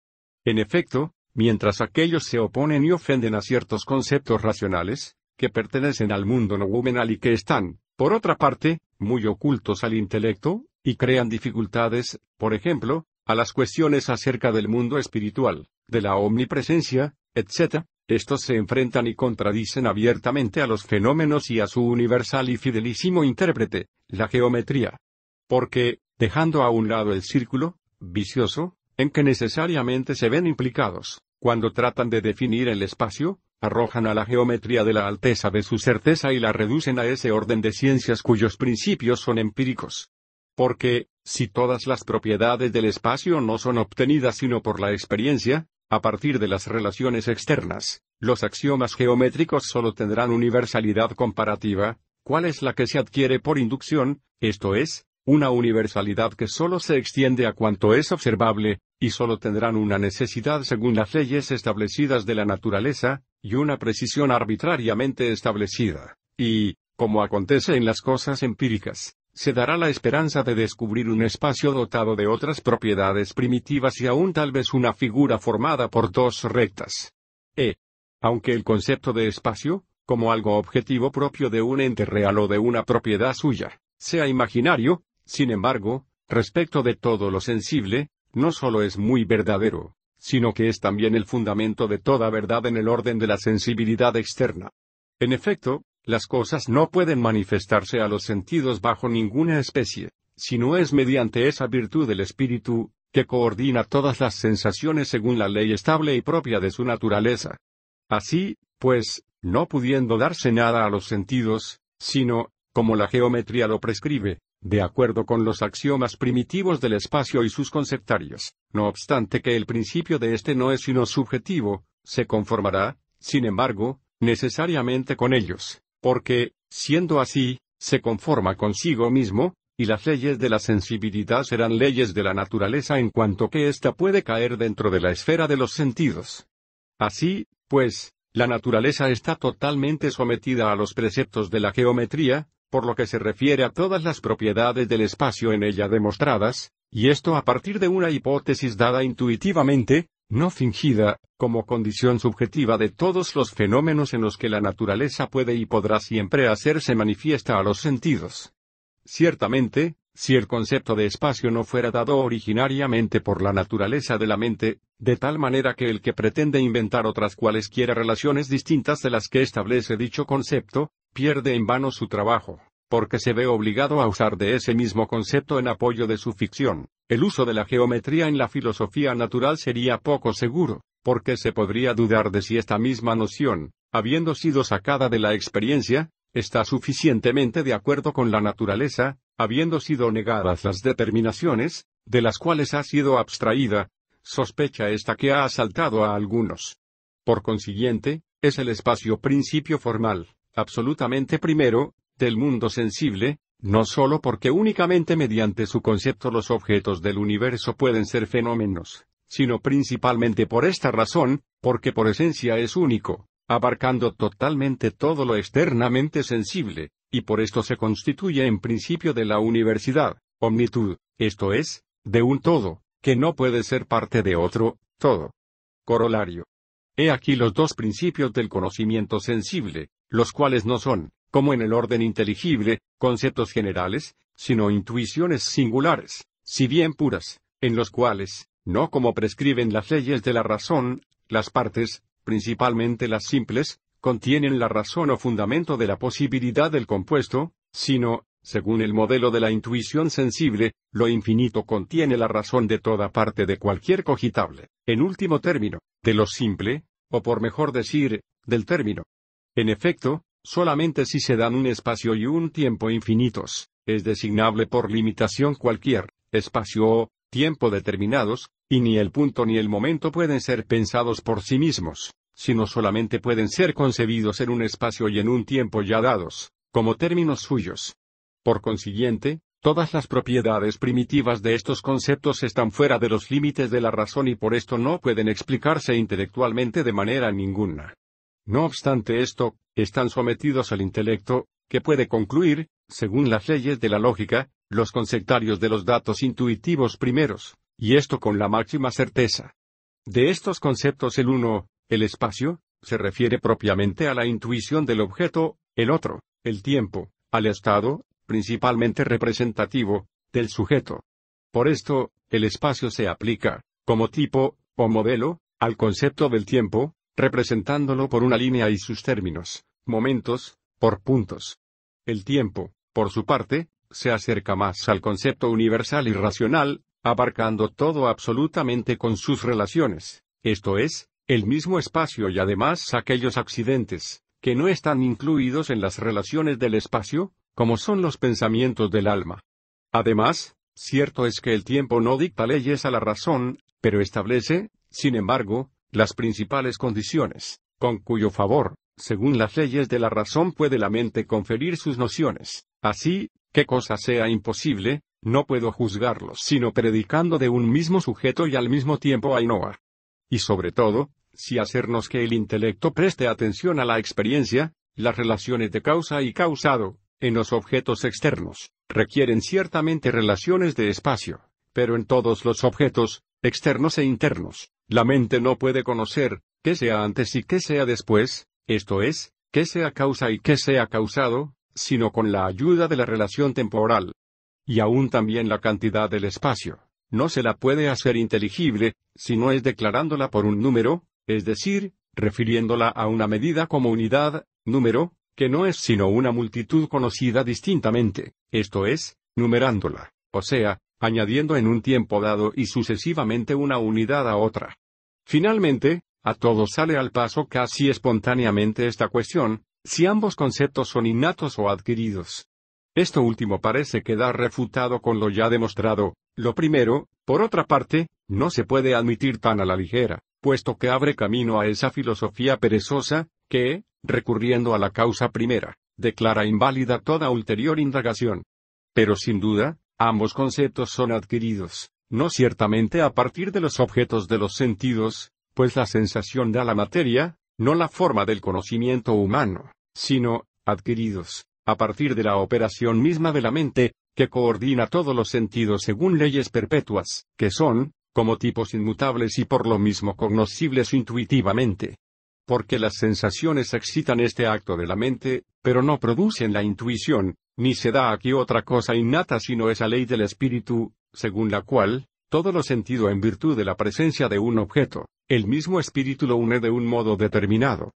En efecto, mientras aquellos se oponen y ofenden a ciertos conceptos racionales, que pertenecen al mundo noumenal y que están, por otra parte, muy ocultos al intelecto, y crean dificultades, por ejemplo, a las cuestiones acerca del mundo espiritual, de la omnipresencia, etc., estos se enfrentan y contradicen abiertamente a los fenómenos y a su universal y fidelísimo intérprete, la geometría. Porque, dejando a un lado el círculo, vicioso, en que necesariamente se ven implicados, cuando tratan de definir el espacio, arrojan a la geometría de la alteza de su certeza y la reducen a ese orden de ciencias cuyos principios son empíricos. Porque, si todas las propiedades del espacio no son obtenidas sino por la experiencia, a partir de las relaciones externas, los axiomas geométricos solo tendrán universalidad comparativa, cuál es la que se adquiere por inducción, esto es, una universalidad que solo se extiende a cuanto es observable, y solo tendrán una necesidad según las leyes establecidas de la naturaleza, y una precisión arbitrariamente establecida, y, como acontece en las cosas empíricas, se dará la esperanza de descubrir un espacio dotado de otras propiedades primitivas y aún tal vez una figura formada por dos rectas. E. Aunque el concepto de espacio, como algo objetivo propio de un ente real o de una propiedad suya, sea imaginario, sin embargo, respecto de todo lo sensible, no solo es muy verdadero, sino que es también el fundamento de toda verdad en el orden de la sensibilidad externa. En efecto, las cosas no pueden manifestarse a los sentidos bajo ninguna especie, sino es mediante esa virtud del espíritu, que coordina todas las sensaciones según la ley estable y propia de su naturaleza. Así, pues, no pudiendo darse nada a los sentidos, sino, como la geometría lo prescribe, de acuerdo con los axiomas primitivos del espacio y sus conceptarios, no obstante que el principio de este no es sino subjetivo, se conformará, sin embargo, necesariamente con ellos, porque, siendo así, se conforma consigo mismo, y las leyes de la sensibilidad serán leyes de la naturaleza en cuanto que ésta puede caer dentro de la esfera de los sentidos. Así, pues, la naturaleza está totalmente sometida a los preceptos de la geometría, por lo que se refiere a todas las propiedades del espacio en ella demostradas, y esto a partir de una hipótesis dada intuitivamente, no fingida, como condición subjetiva de todos los fenómenos en los que la naturaleza puede y podrá siempre hacerse manifiesta a los sentidos. Ciertamente, si el concepto de espacio no fuera dado originariamente por la naturaleza de la mente, de tal manera que el que pretende inventar otras cualesquiera relaciones distintas de las que establece dicho concepto, pierde en vano su trabajo porque se ve obligado a usar de ese mismo concepto en apoyo de su ficción. El uso de la geometría en la filosofía natural sería poco seguro, porque se podría dudar de si esta misma noción, habiendo sido sacada de la experiencia, está suficientemente de acuerdo con la naturaleza, habiendo sido negadas las determinaciones, de las cuales ha sido abstraída, sospecha esta que ha asaltado a algunos. Por consiguiente, es el espacio principio formal, absolutamente primero, del mundo sensible, no sólo porque únicamente mediante su concepto los objetos del universo pueden ser fenómenos, sino principalmente por esta razón, porque por esencia es único, abarcando totalmente todo lo externamente sensible, y por esto se constituye en principio de la universidad, omnitud, esto es, de un todo, que no puede ser parte de otro, todo. Corolario. He aquí los dos principios del conocimiento sensible, los cuales no son, como en el orden inteligible, conceptos generales, sino intuiciones singulares, si bien puras, en los cuales, no como prescriben las leyes de la razón, las partes, principalmente las simples, contienen la razón o fundamento de la posibilidad del compuesto, sino, según el modelo de la intuición sensible, lo infinito contiene la razón de toda parte de cualquier cogitable, en último término, de lo simple, o por mejor decir, del término. En efecto, Solamente si se dan un espacio y un tiempo infinitos, es designable por limitación cualquier, espacio o, tiempo determinados, y ni el punto ni el momento pueden ser pensados por sí mismos, sino solamente pueden ser concebidos en un espacio y en un tiempo ya dados, como términos suyos. Por consiguiente, todas las propiedades primitivas de estos conceptos están fuera de los límites de la razón y por esto no pueden explicarse intelectualmente de manera ninguna. No obstante esto, están sometidos al intelecto, que puede concluir, según las leyes de la lógica, los conceptarios de los datos intuitivos primeros, y esto con la máxima certeza. De estos conceptos el uno, el espacio, se refiere propiamente a la intuición del objeto, el otro, el tiempo, al estado, principalmente representativo, del sujeto. Por esto, el espacio se aplica, como tipo, o modelo, al concepto del tiempo, representándolo por una línea y sus términos, momentos, por puntos. El tiempo, por su parte, se acerca más al concepto universal y racional, abarcando todo absolutamente con sus relaciones, esto es, el mismo espacio y además aquellos accidentes, que no están incluidos en las relaciones del espacio, como son los pensamientos del alma. Además, cierto es que el tiempo no dicta leyes a la razón, pero establece, sin embargo, las principales condiciones, con cuyo favor, según las leyes de la razón puede la mente conferir sus nociones. Así, qué cosa sea imposible, no puedo juzgarlos sino predicando de un mismo sujeto y al mismo tiempo Ainoa. Y sobre todo, si hacernos que el intelecto preste atención a la experiencia, las relaciones de causa y causado, en los objetos externos, requieren ciertamente relaciones de espacio, pero en todos los objetos, externos e internos, la mente no puede conocer, qué sea antes y qué sea después, esto es, qué sea causa y qué sea causado, sino con la ayuda de la relación temporal. Y aún también la cantidad del espacio. No se la puede hacer inteligible, si no es declarándola por un número, es decir, refiriéndola a una medida como unidad, número, que no es sino una multitud conocida distintamente, esto es, numerándola, o sea, añadiendo en un tiempo dado y sucesivamente una unidad a otra. Finalmente, a todos sale al paso casi espontáneamente esta cuestión, si ambos conceptos son innatos o adquiridos. Esto último parece quedar refutado con lo ya demostrado. Lo primero, por otra parte, no se puede admitir tan a la ligera, puesto que abre camino a esa filosofía perezosa, que, recurriendo a la causa primera, declara inválida toda ulterior indagación. Pero sin duda, ambos conceptos son adquiridos no ciertamente a partir de los objetos de los sentidos, pues la sensación da la materia, no la forma del conocimiento humano, sino, adquiridos, a partir de la operación misma de la mente, que coordina todos los sentidos según leyes perpetuas, que son, como tipos inmutables y por lo mismo cognoscibles intuitivamente. Porque las sensaciones excitan este acto de la mente, pero no producen la intuición, ni se da aquí otra cosa innata sino esa ley del espíritu, según la cual, todo lo sentido en virtud de la presencia de un objeto, el mismo espíritu lo une de un modo determinado,